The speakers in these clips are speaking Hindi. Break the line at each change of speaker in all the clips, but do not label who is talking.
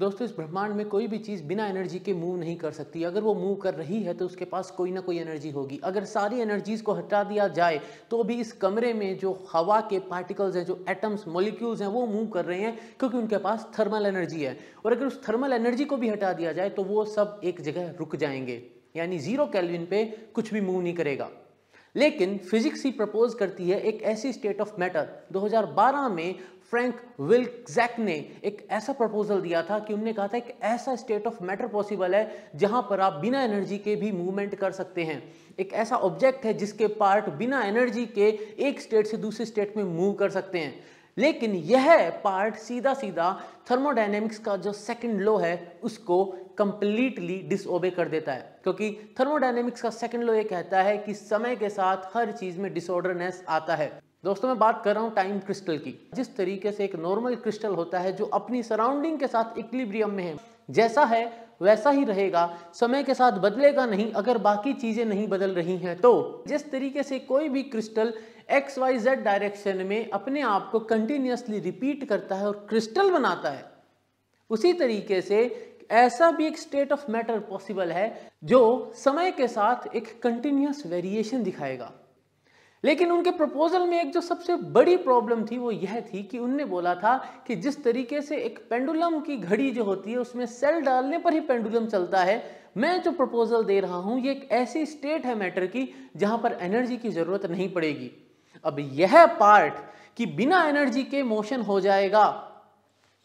दोस्तों इस ब्रह्मांड में कोई भी चीज़ बिना एनर्जी के मूव नहीं कर सकती अगर वो मूव कर रही है तो उसके पास कोई ना कोई एनर्जी होगी अगर सारी एनर्जीज़ को हटा दिया जाए तो भी इस कमरे में जो हवा के पार्टिकल्स हैं जो एटम्स मॉलिक्यूल्स हैं वो मूव कर रहे हैं क्योंकि उनके पास थर्मल एनर्जी है और अगर उस थर्मल एनर्जी को भी हटा दिया जाए तो वो सब एक जगह रुक जाएंगे यानी ज़ीरो कैलविन पर कुछ भी मूव नहीं करेगा लेकिन फिजिक्स ही प्रपोज करती है एक ऐसी स्टेट ऑफ मैटर 2012 में फ्रैंक विल्कजैक ने एक ऐसा प्रपोजल दिया था कि उनने कहा था एक ऐसा स्टेट ऑफ मैटर पॉसिबल है जहां पर आप बिना एनर्जी के भी मूवमेंट कर सकते हैं एक ऐसा ऑब्जेक्ट है जिसके पार्ट बिना एनर्जी के एक स्टेट से दूसरे स्टेट में मूव कर सकते हैं लेकिन यह पार्ट सीधा सीधा थर्मोडाइनेमिक्स का जो सेकंड लॉ है उसको कंप्लीटली डिसओबे कर देता है क्योंकि थर्मोडाइनेमिक्स का सेकंड लॉ ये कहता है कि समय के साथ हर चीज में डिसऑर्डरनेस आता है दोस्तों मैं बात कर रहा हूँ टाइम क्रिस्टल की जिस तरीके से एक नॉर्मल क्रिस्टल होता है जो अपनी सराउंडिंग के साथ इक्लिब्रियम में है जैसा है वैसा ही रहेगा समय के साथ बदलेगा नहीं अगर बाकी चीज़ें नहीं बदल रही हैं तो जिस तरीके से कोई भी crystal X Y Z direction में अपने आप को कंटिन्यूसली रिपीट करता है और क्रिस्टल बनाता है उसी तरीके से ऐसा भी एक स्टेट ऑफ मैटर पॉसिबल है जो समय के साथ एक कंटिन्यूस वेरिएशन दिखाएगा लेकिन उनके प्रपोजल में एक जो सबसे बड़ी प्रॉब्लम थी वो यह थी कि उनने बोला था कि जिस तरीके से एक पेंडुलम की घड़ी जो होती है उसमें सेल डालने पर ही पेंडुलम चलता है मैं जो प्रपोजल दे रहा हूँ ये एक ऐसी स्टेट है मैटर की जहाँ पर एनर्जी की ज़रूरत नहीं पड़ेगी अब यह पार्ट कि बिना एनर्जी के मोशन हो जाएगा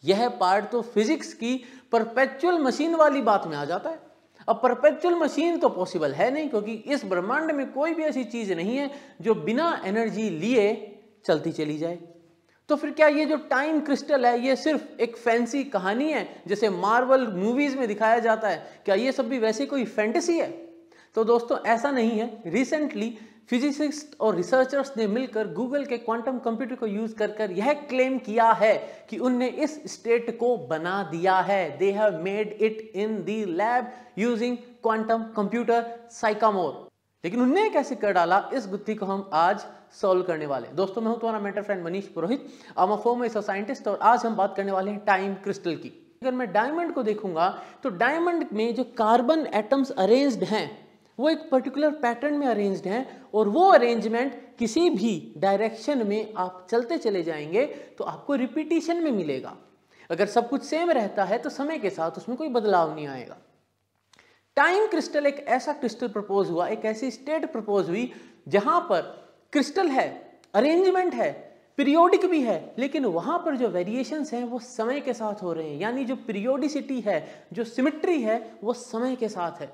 यह पार्ट तो फिजिक्स की परपेचुअल मशीन वाली बात में आ जाता है अब परपेक्चुअल मशीन तो पॉसिबल है नहीं क्योंकि इस ब्रह्मांड में कोई भी ऐसी चीज नहीं है जो बिना एनर्जी लिए चलती चली जाए तो फिर क्या ये जो टाइम क्रिस्टल है ये सिर्फ एक फैंसी कहानी है जैसे मार्वल मूवीज में दिखाया जाता है क्या ये सब भी वैसे कोई फैंटेसी है तो दोस्तों ऐसा नहीं है रिसेंटली फिजिसिस्ट और रिसर्चर्स ने मिलकर गूगल के क्वांटम कंप्यूटर को यूज कर कर यह क्लेम किया है कि उनने इस स्टेट को बना दिया है they have made it in the lab using quantum computer Sycamore लेकिन उनने कैसे कर डाला इस गुत्थी को हम आज सॉल्व करने वाले दोस्तों मैं हूं तुम्हारा मेटर फ्रेंड मनीष पुरोहित आम साइंटिस्ट और आज हम बात करने वाले हैं टाइम क्रिस्टल की अगर मैं डायमंड को देखूंगा तो डायमंड में जो कार्बन एटम्स अरेंज्ड हैं वो एक पर्टिकुलर पैटर्न में अरेंज्ड हैं और वो अरेंजमेंट किसी भी डायरेक्शन में आप चलते चले जाएंगे तो आपको रिपीटिशन में मिलेगा अगर सब कुछ सेम रहता है तो समय के साथ उसमें कोई बदलाव नहीं आएगा टाइम क्रिस्टल एक ऐसा क्रिस्टल प्रपोज हुआ एक ऐसी स्टेट प्रपोज हुई जहां पर क्रिस्टल है अरेंजमेंट है पीरियोडिक भी है लेकिन वहां पर जो वेरिएशंस हैं वो समय के साथ हो रहे हैं यानी जो पीरियोडिसिटी है जो सिमिट्री है वो समय के साथ है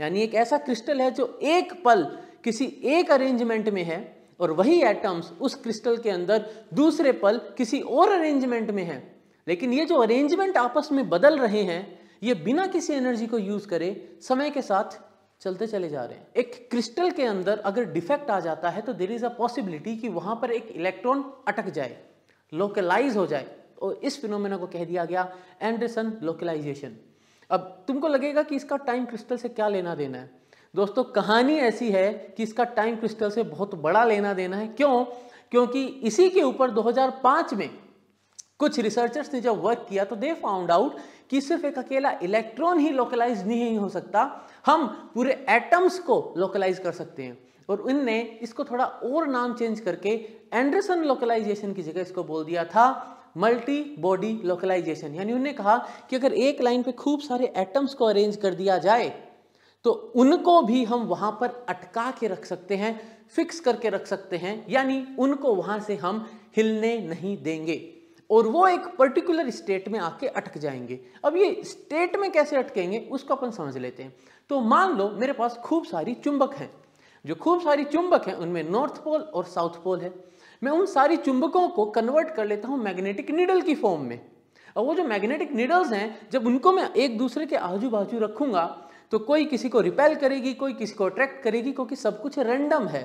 यानी एक ऐसा क्रिस्टल है जो एक पल किसी एक अरेंजमेंट में है और वही एटम्स उस क्रिस्टल के अंदर दूसरे पल किसी और अरेंजमेंट में है लेकिन ये जो अरेंजमेंट आपस में बदल रहे हैं ये बिना किसी एनर्जी को यूज करे समय के साथ चलते चले जा रहे हैं एक क्रिस्टल के अंदर अगर डिफेक्ट आ जाता है तो देर इज अ पॉसिबिलिटी कि वहां पर एक इलेक्ट्रॉन अटक जाए लोकलाइज हो जाए और इस फिनोमेना को कह दिया गया एंडरसन लोकलाइजेशन अब तुमको लगेगा कि इसका टाइम क्रिस्टल से क्या लेना देना है दोस्तों कहानी ऐसी है कि इसका टाइम क्रिस्टल से बहुत बड़ा लेना देना है क्यों क्योंकि इसी के ऊपर 2005 में कुछ रिसर्चर्स ने जब वर्क किया तो दे फाउंड आउट कि सिर्फ एक अकेला इलेक्ट्रॉन ही लोकलाइज नहीं हो सकता हम पूरे एटम्स को लोकलाइज कर सकते हैं और उनने इसको थोड़ा और नाम चेंज करके एंडरसन लोकलाइजेशन की जगह इसको बोल दिया था मल्टी बॉडी लोकलाइजेशन यानी उन्होंने कहा कि अगर एक लाइन पे खूब सारे एटम्स को अरेंज कर दिया जाए तो उनको भी हम वहां पर अटका के रख सकते हैं फिक्स करके रख सकते हैं यानी उनको वहां से हम हिलने नहीं देंगे और वो एक पर्टिकुलर स्टेट में आके अटक जाएंगे अब ये स्टेट में कैसे अटकेंगे उसको अपन समझ लेते हैं तो मान लो मेरे पास खूब सारी चुंबक हैं जो खूब सारी चुंबक हैं उनमें नॉर्थ पोल और साउथ पोल है मैं उन सारी चुंबकों को कन्वर्ट कर लेता हूँ मैग्नेटिक निडल की फॉर्म में और वो जो मैग्नेटिक निडल्स हैं जब उनको मैं एक दूसरे के आजू बाजू रखूंगा तो कोई किसी को रिपेल करेगी कोई किसी को अट्रैक्ट करेगी क्योंकि सब कुछ रैंडम है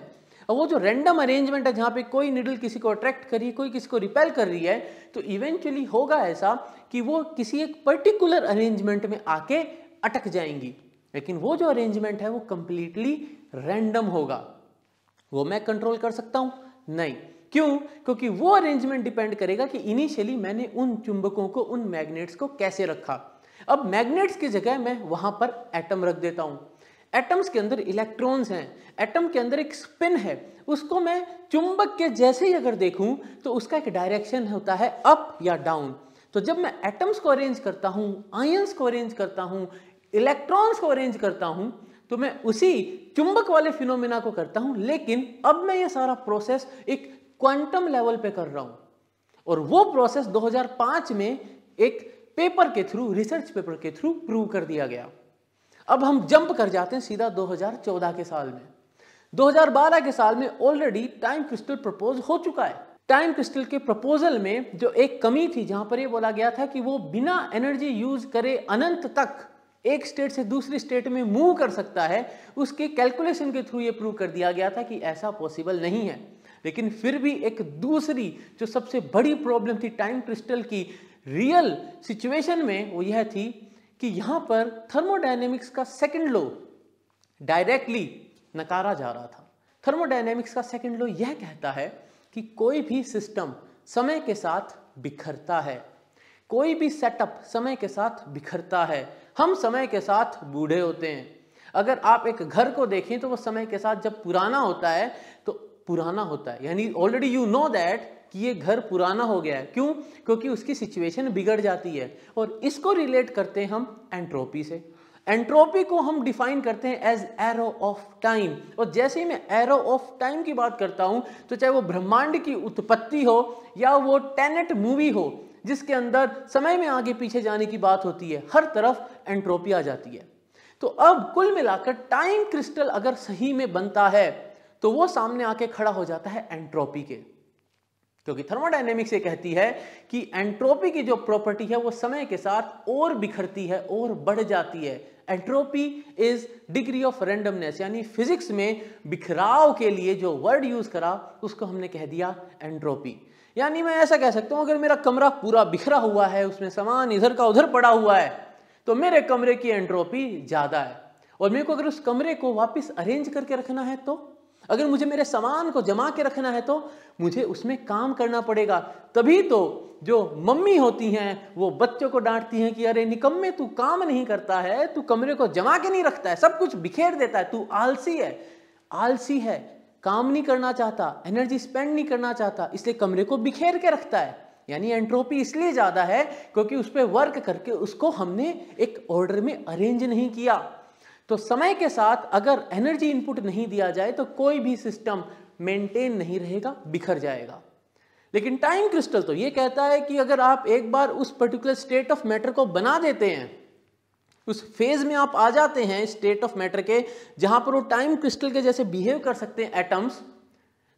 और वो जो रैंडम अरेंजमेंट है जहाँ पे कोई निडल किसी को अट्रैक्ट कर रही है कोई किसी को रिपेल कर रही है तो इवेंचुअली होगा ऐसा कि वो किसी एक पर्टिकुलर अरेंजमेंट में आके अटक जाएंगी लेकिन वो जो अरेंजमेंट है वो कंप्लीटली रैंडम होगा वो मैं कंट्रोल कर सकता हूँ नहीं क्यों क्योंकि वो अरेंजमेंट डिपेंड करेगा कि इनिशियली मैंने उन चुंबकों को उन मैग्नेट्स को कैसे रखा अब मैग्नेट्स की जगह मैं वहां पर एटम रख देता हूं एटम्स के अंदर इलेक्ट्रॉन्स हैं एटम के अंदर एक स्पिन है उसको मैं चुंबक के जैसे ही अगर देखूं तो उसका एक डायरेक्शन होता है अप या डाउन तो जब मैं एटम्स को अरेंज करता हूं आयंस को अरेंज करता हूं इलेक्ट्रॉन्स को अरेंज करता हूं तो मैं उसी चुंबक वाले फिनोमिना को करता हूं लेकिन अब मैं ये सारा प्रोसेस एक क्वांटम लेवल पे कर रहा हूं और वो प्रोसेस 2005 में एक पेपर के थ्रू रिसर्च पेपर के थ्रू प्रूव कर दिया गया अब हम जंप कर जाते हैं सीधा 2014 के साल में 2012 के साल में ऑलरेडी टाइम क्रिस्टल प्रपोज हो चुका है टाइम क्रिस्टल के प्रपोजल में जो एक कमी थी जहां पर यह बोला गया था कि वो बिना एनर्जी यूज करे अनंत तक एक स्टेट से दूसरी स्टेट में मूव कर सकता है उसके कैलकुलेशन के थ्रू ये प्रूव कर दिया गया था कि ऐसा पॉसिबल नहीं है लेकिन फिर भी एक दूसरी जो सबसे बड़ी प्रॉब्लम थी टाइम क्रिस्टल की रियल सिचुएशन में वो यह थी कि यहां पर थर्मोडायनेमिक्स का सेकंड लो डायरेक्टली नकारा जा रहा था थर्मोडाइनेमिक्स का सेकंड लो यह कहता है कि कोई भी सिस्टम समय के साथ बिखरता है कोई भी सेटअप समय के साथ बिखरता है हम समय के साथ बूढ़े होते हैं अगर आप एक घर को देखें तो वो समय के साथ जब पुराना होता है तो पुराना होता है यानी ऑलरेडी यू नो दैट कि ये घर पुराना हो गया है क्यों क्योंकि उसकी सिचुएशन बिगड़ जाती है और इसको रिलेट करते हैं हम एंट्रोपी से एंट्रोपी को हम डिफाइन करते हैं एज एरो ऑफ टाइम और जैसे ही मैं एरो ऑफ टाइम की बात करता हूं तो चाहे वो ब्रह्मांड की उत्पत्ति हो या वो टेनेट मूवी हो जिसके अंदर समय में आगे पीछे जाने की बात होती है हर तरफ एंट्रोपी आ जाती है तो अब कुल मिलाकर टाइम क्रिस्टल अगर सही में बनता है तो वो सामने आके खड़ा हो जाता है एंट्रोपी के क्योंकि थर्मोडाइनेमिक्स ये कहती है कि एंट्रोपी की जो प्रॉपर्टी है वो समय के साथ और बिखरती है और बढ़ जाती है entropy is degree of randomness यानी फिजिक्स में बिखराव के लिए जो वर्ड यूज करा उसको हमने कह दिया एंट्रोपी यानी मैं ऐसा कह सकता हूं अगर मेरा कमरा पूरा बिखरा हुआ है उसमें सामान इधर का उधर पड़ा हुआ है तो मेरे कमरे की एंट्रोपी ज्यादा है और मेरे को अगर उस कमरे को वापस अरेंज करके रखना है तो अगर मुझे मेरे सामान को जमा के रखना है तो मुझे उसमें काम करना पड़ेगा तभी तो जो मम्मी होती हैं वो बच्चों को डांटती हैं कि अरे निकम्मे तू काम नहीं करता है तू कमरे को जमा के नहीं रखता है सब कुछ बिखेर देता है तू आलसी है आलसी है काम नहीं करना चाहता एनर्जी स्पेंड नहीं करना चाहता इसलिए कमरे को बिखेर के रखता है यानी एंट्रोपी इसलिए ज़्यादा है क्योंकि उस पर वर्क करके उसको हमने एक ऑर्डर में अरेंज नहीं किया तो समय के साथ अगर एनर्जी इनपुट नहीं दिया जाए तो कोई भी सिस्टम मेंटेन नहीं रहेगा बिखर जाएगा लेकिन टाइम क्रिस्टल तो ये कहता है कि अगर आप एक बार उस पर्टिकुलर स्टेट ऑफ मैटर को बना देते हैं उस फेज में आप आ जाते हैं स्टेट ऑफ मैटर के जहां पर वो टाइम क्रिस्टल के जैसे बिहेव कर सकते हैं एटम्स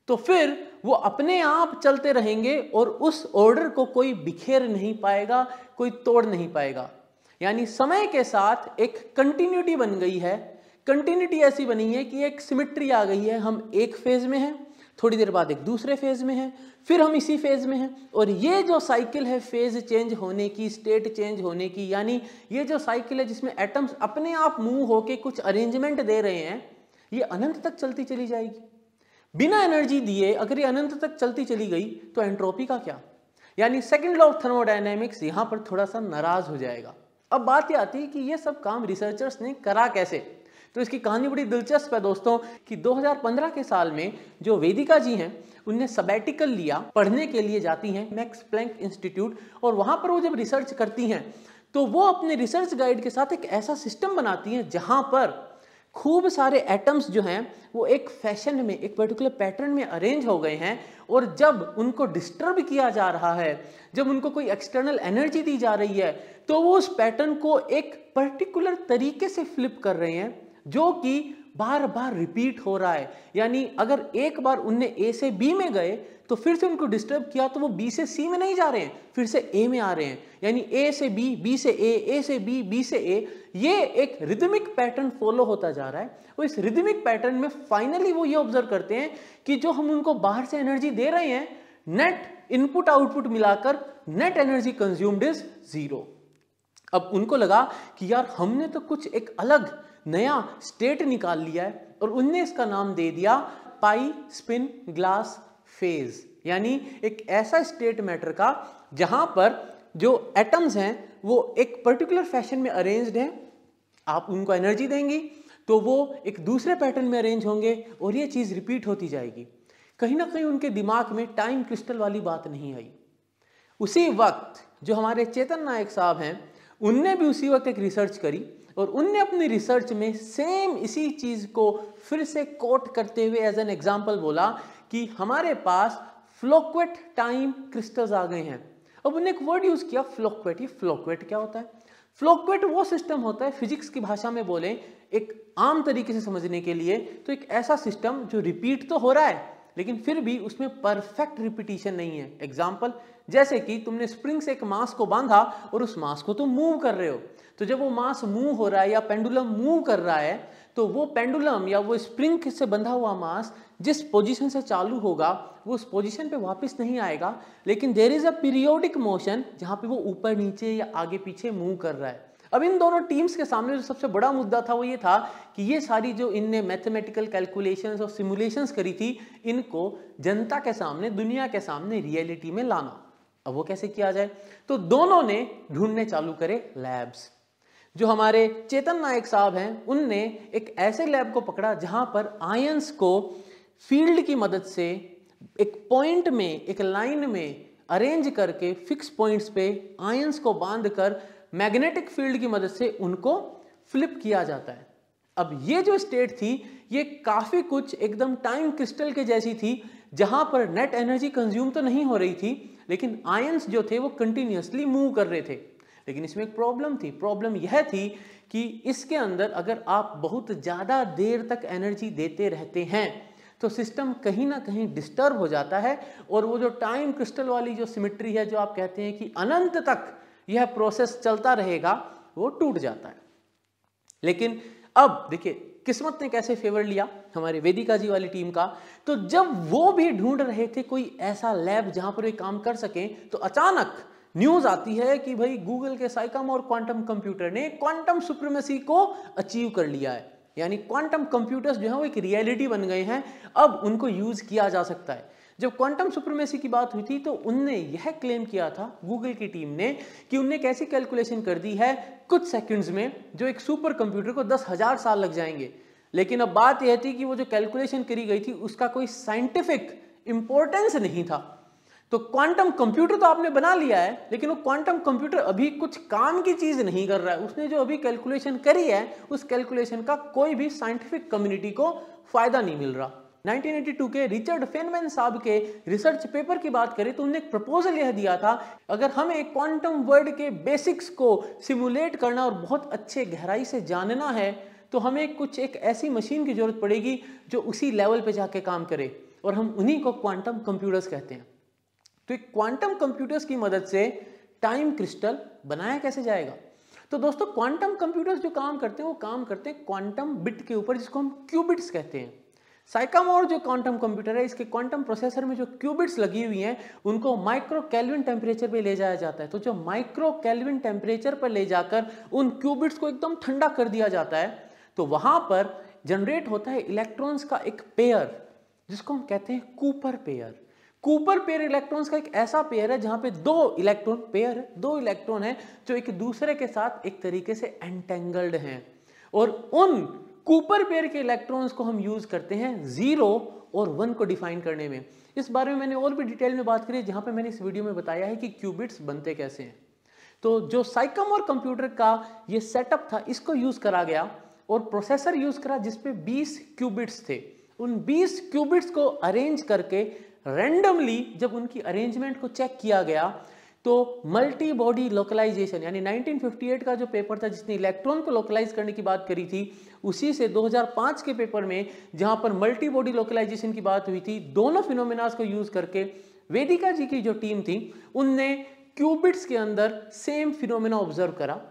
तो फिर वो अपने आप चलते रहेंगे और उस ऑर्डर को कोई बिखेर नहीं पाएगा कोई तोड़ नहीं पाएगा यानी समय के साथ एक कंटिन्यूटी बन गई है कंटिन्यूटी ऐसी बनी है कि एक सिमिट्री आ गई है हम एक फेज में हैं थोड़ी देर बाद एक दूसरे फेज में है फिर हम इसी फेज में हैं और ये जो साइकिल है फेज चेंज होने की स्टेट चेंज होने की यानी ये जो साइकिल है जिसमें एटम्स अपने आप मूव होके कुछ अरेंजमेंट दे रहे हैं ये अनंत तक चलती चली जाएगी बिना एनर्जी दिए अगर ये अनंत तक चलती चली गई तो एंट्रोपी का क्या यानी सेकेंड लॉ ऑफ थर्मोडाइनमिक्स यहाँ पर थोड़ा सा नाराज हो जाएगा अब बात यह आती है कि ये सब काम रिसर्चर्स ने करा कैसे तो इसकी कहानी बड़ी दिलचस्प है दोस्तों कि 2015 के साल में जो वेदिका जी हैं उनने सबेटिकल लिया पढ़ने के लिए जाती हैं मैक्स प्लैंक इंस्टीट्यूट और वहाँ पर वो जब रिसर्च करती हैं तो वो अपने रिसर्च गाइड के साथ एक ऐसा सिस्टम बनाती हैं जहाँ पर खूब सारे एटम्स जो हैं वो एक फैशन में एक पर्टिकुलर पैटर्न में अरेंज हो गए हैं और जब उनको डिस्टर्ब किया जा रहा है जब उनको कोई एक्सटर्नल एनर्जी दी जा रही है तो वो उस पैटर्न को एक पर्टिकुलर तरीके से फ्लिप कर रहे हैं जो कि बार बार रिपीट हो रहा है यानी अगर एक बार उनने ए से बी में गए तो फिर से उनको डिस्टर्ब किया तो वो बी से सी में नहीं जा रहे हैं फिर से ए में आ रहे हैं यानी ए से बी बी से ए ए से बी बी से ए ये एक रिदमिक पैटर्न फॉलो होता जा रहा है वो इस रिदमिक पैटर्न में फाइनली वो ये ऑब्जर्व करते हैं कि जो हम उनको बाहर से एनर्जी दे रहे हैं नेट इनपुट आउटपुट मिलाकर net energy consumed is zero अब उनको लगा कि यार हमने तो कुछ एक अलग नया स्टेट निकाल लिया है और उनने इसका नाम दे दिया पाई स्पिन ग्लास फेज यानी एक ऐसा स्टेट मैटर का जहां पर जो एटम्स हैं वो एक पर्टिकुलर फैशन में अरेंज्ड हैं आप उनको एनर्जी देंगी तो वो एक दूसरे पैटर्न में अरेंज होंगे और ये चीज़ रिपीट होती जाएगी कहीं ना कहीं उनके दिमाग में टाइम क्रिस्टल वाली बात नहीं आई उसी वक्त जो हमारे चेतन नायक साहब हैं उनने भी उसी वक्त एक रिसर्च करी और उनने अपनी रिसर्च में सेम इसी चीज़ को फिर से कोट करते हुए एज एन एग्जाम्पल बोला कि हमारे पास फ्लोक्वेट टाइम क्रिस्टल्स आ गए हैं अब उन्हें एक वर्ड यूज़ किया फ्लोक्वेट ये फ्लोक्वेट क्या होता है फ्लोक्वेट वो सिस्टम होता है फिजिक्स की भाषा में बोले एक आम तरीके से समझने के लिए तो एक ऐसा सिस्टम जो रिपीट तो हो रहा है लेकिन फिर भी उसमें परफेक्ट रिपीटिशन नहीं है एग्जाम्पल जैसे कि तुमने स्प्रिंग से एक मास को बांधा और उस मास को तुम मूव कर रहे हो तो जब वो मास मूव हो रहा है या पेंडुलम मूव कर रहा है तो वो पेंडुलम या वो स्प्रिंग से बंधा हुआ मास जिस पोजीशन से चालू होगा वो उस पोजीशन पे वापस नहीं आएगा लेकिन there is a periodic motion जहाँ पे वो ऊपर नीचे या आगे पीछे मूव कर रहा है अब इन दोनों टीम्स के सामने जो सबसे बड़ा मुद्दा था वो ये था कि ये सारी जो इनने मैथमेटिकल कैलकुलेशंस और सिमुलेशंस करी थी इनको जनता के सामने दुनिया के सामने रियलिटी में लाना अब वो कैसे किया जाए तो दोनों ने ढूंढने चालू करे लैब्स जो हमारे चेतन नायक साहब हैं उनने एक ऐसे लैब को पकड़ा जहां पर आयंस को फील्ड की मदद से एक पॉइंट में एक लाइन में अरेंज करके फिक्स पॉइंट्स पे आयंस को बांधकर मैग्नेटिक फील्ड की मदद से उनको फ्लिप किया जाता है अब ये जो स्टेट थी ये काफ़ी कुछ एकदम टाइम क्रिस्टल के जैसी थी जहाँ पर नेट एनर्जी कंज्यूम तो नहीं हो रही थी लेकिन आयंस जो थे वो कंटिन्यूसली मूव कर रहे थे लेकिन इसमें एक प्रॉब्लम थी प्रॉब्लम यह थी कि इसके अंदर अगर आप बहुत ज़्यादा देर तक एनर्जी देते रहते हैं तो सिस्टम कहीं ना कहीं डिस्टर्ब हो जाता है और वो जो टाइम क्रिस्टल वाली जो सिमिट्री है जो आप कहते हैं कि अनंत तक यह प्रोसेस चलता रहेगा वो टूट जाता है लेकिन अब देखिए किस्मत ने कैसे फेवर लिया हमारे वेदिका जी वाली टीम का तो जब वो भी ढूंढ रहे थे कोई ऐसा लैब जहां पर वे काम कर सकें तो अचानक न्यूज आती है कि भाई गूगल के साइकम और क्वांटम कंप्यूटर ने क्वांटम सुप्रीमेसी को अचीव कर लिया है यानी क्वांटम कंप्यूटर्स जो है वो एक रियलिटी बन गए हैं अब उनको यूज किया जा सकता है जब क्वांटम सुप्रीमेसी की बात हुई थी तो उनने यह क्लेम किया था गूगल की टीम ने कि उनने कैसी कैलकुलेशन कर दी है कुछ सेकंड्स में जो एक सुपर कंप्यूटर को दस हजार साल लग जाएंगे लेकिन अब बात यह थी कि वो जो कैलकुलेशन करी गई थी उसका कोई साइंटिफिक इंपॉर्टेंस नहीं था तो क्वांटम कंप्यूटर तो आपने बना लिया है लेकिन वो क्वांटम कंप्यूटर अभी कुछ काम की चीज नहीं कर रहा है उसने जो अभी कैलकुलेशन करी है उस कैलकुलेशन का कोई भी साइंटिफिक कम्युनिटी को फायदा नहीं मिल रहा 1982 के रिचर्ड फेनमैन साहब के रिसर्च पेपर की बात करें तो उन्होंने एक प्रपोजल यह दिया था अगर हम एक क्वांटम वर्ड के बेसिक्स को सिमुलेट करना और बहुत अच्छे गहराई से जानना है तो हमें कुछ एक ऐसी मशीन की जरूरत पड़ेगी जो उसी लेवल पे जाके काम करे और हम उन्हीं को क्वांटम कंप्यूटर्स कहते हैं तो एक क्वांटम कंप्यूटर्स की मदद से टाइम क्रिस्टल बनाया कैसे जाएगा तो दोस्तों क्वांटम कंप्यूटर्स जो काम करते हैं वो काम करते हैं क्वांटम बिट के ऊपर जिसको हम क्यूबिट्स कहते हैं साइकामोर जो क्वांटम कंप्यूटर है इसके क्वांटम प्रोसेसर में जो क्यूबिट्स लगी हुई हैं उनको माइक्रो कैलविन टेम्परेचर पे ले जाया जाता है तो जो माइक्रो कैलविन टेम्परेचर पर ले जाकर उन क्यूबिट्स को एकदम ठंडा कर दिया जाता है तो वहां पर जनरेट होता है इलेक्ट्रॉन्स का एक पेयर जिसको हम कहते हैं Cooper pair Cooper pair electrons का एक ऐसा पेयर है जहां पे दो इलेक्ट्रॉन पेयर है दो इलेक्ट्रॉन है जो एक दूसरे के साथ एक तरीके से एंटेंगल्ड हैं और उन कूपर पेयर के इलेक्ट्रॉन्स को हम यूज़ करते हैं ज़ीरो और वन को डिफाइन करने में इस बारे में मैंने और भी डिटेल में बात करी जहां पर मैंने इस वीडियो में बताया है कि क्यूबिट्स बनते कैसे हैं तो जो साइकम और कंप्यूटर का ये सेटअप था इसको यूज़ करा गया और प्रोसेसर यूज़ करा जिसपे बीस क्यूबिट्स थे उन 20 क्यूबिट्स को अरेंज करके रेंडमली जब उनकी अरेंजमेंट को चेक किया गया तो मल्टी बॉडी लोकलाइजेशन यानी 1958 का जो पेपर था जिसने इलेक्ट्रॉन को लोकलाइज करने की बात करी थी उसी से 2005 के पेपर में जहां पर मल्टी बॉडी लोकलाइजेशन की बात हुई थी दोनों फिनोमिनास को यूज करके वेदिका जी की जो टीम थी उनने क्यूबिट्स के अंदर सेम फिनोमिना ऑब्जर्व करा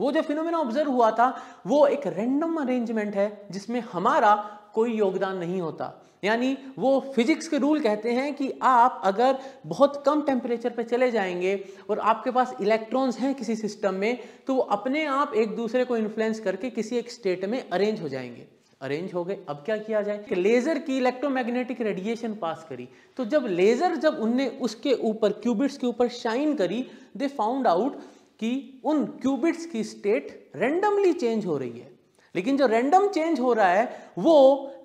वो जो फिनोमिना ऑब्जर्व हुआ था वो एक रेंडम अरेंजमेंट है जिसमें हमारा कोई योगदान नहीं होता यानी वो फिजिक्स के रूल कहते हैं कि आप अगर बहुत कम टेम्परेचर पर चले जाएंगे और आपके पास इलेक्ट्रॉन्स हैं किसी सिस्टम में तो वो अपने आप एक दूसरे को इन्फ्लुएंस करके किसी एक स्टेट में अरेंज हो जाएंगे अरेंज हो गए अब क्या किया जाए कि लेज़र की इलेक्ट्रोमैग्नेटिक रेडिएशन पास करी तो जब लेज़र जब उनने उसके ऊपर क्यूबिट्स के ऊपर शाइन करी दे फाउंड आउट कि उन क्यूबिट्स की स्टेट रेंडमली चेंज हो रही है लेकिन जो रैंडम चेंज हो रहा है वो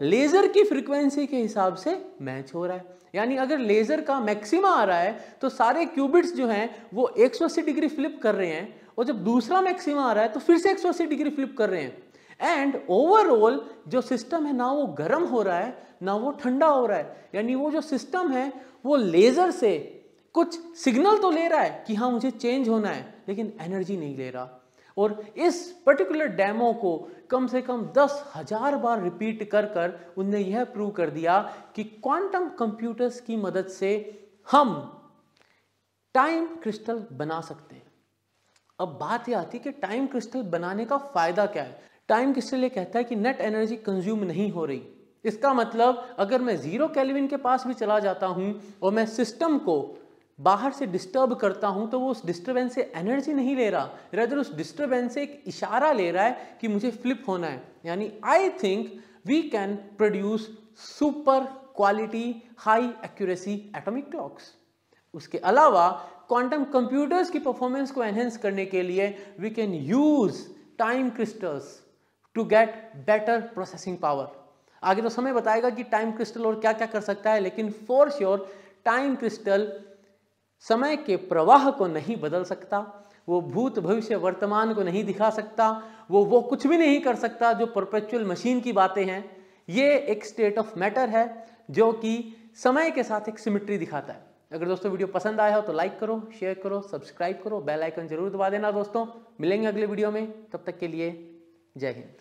लेज़र की फ्रिक्वेंसी के हिसाब से मैच हो रहा है यानी अगर लेज़र का मैक्सिमा आ रहा है तो सारे क्यूबिट्स जो हैं वो 180 डिग्री फ्लिप कर रहे हैं और जब दूसरा मैक्सिमा आ रहा है तो फिर से 180 डिग्री फ्लिप कर रहे हैं एंड ओवरऑल जो सिस्टम है ना वो गर्म हो रहा है ना वो ठंडा हो रहा है यानी वो जो सिस्टम है वो लेज़र से कुछ सिग्नल तो ले रहा है कि हाँ मुझे चेंज होना है लेकिन एनर्जी नहीं ले रहा और इस पर्टिकुलर डेमो को कम से कम दस हजार बार रिपीट कर कर उनने यह प्रूव कर दिया कि क्वांटम कंप्यूटर्स की मदद से हम टाइम क्रिस्टल बना सकते हैं अब बात यह आती है कि टाइम क्रिस्टल बनाने का फायदा क्या है टाइम क्रिस्टल ये कहता है कि नेट एनर्जी कंज्यूम नहीं हो रही इसका मतलब अगर मैं जीरो कैलविन के पास भी चला जाता हूं और मैं सिस्टम को बाहर से डिस्टर्ब करता हूं तो वो उस डिस्टर्बेंस से एनर्जी नहीं ले रहा रेदर उस डिस्टर्बेंस से एक इशारा ले रहा है कि मुझे फ्लिप होना है यानी I think we can produce super quality high accuracy atomic clocks उसके अलावा क्वांटम कंप्यूटर्स की परफॉर्मेंस को एनहेंस करने के लिए we can use time crystals to get better processing power आगे तो समय बताएगा कि टाइम क्रिस्टल और क्या क्या कर सकता है लेकिन फॉर श्योर टाइम क्रिस्टल समय के प्रवाह को नहीं बदल सकता वो भूत भविष्य वर्तमान को नहीं दिखा सकता वो वो कुछ भी नहीं कर सकता जो परपेचुअल मशीन की बातें हैं ये एक स्टेट ऑफ मैटर है जो कि समय के साथ एक सिमिट्री दिखाता है अगर दोस्तों वीडियो पसंद आया हो तो लाइक करो शेयर करो सब्सक्राइब करो बेल आइकन जरूर दबा देना दोस्तों मिलेंगे अगले वीडियो में तब तक के लिए जय हिंद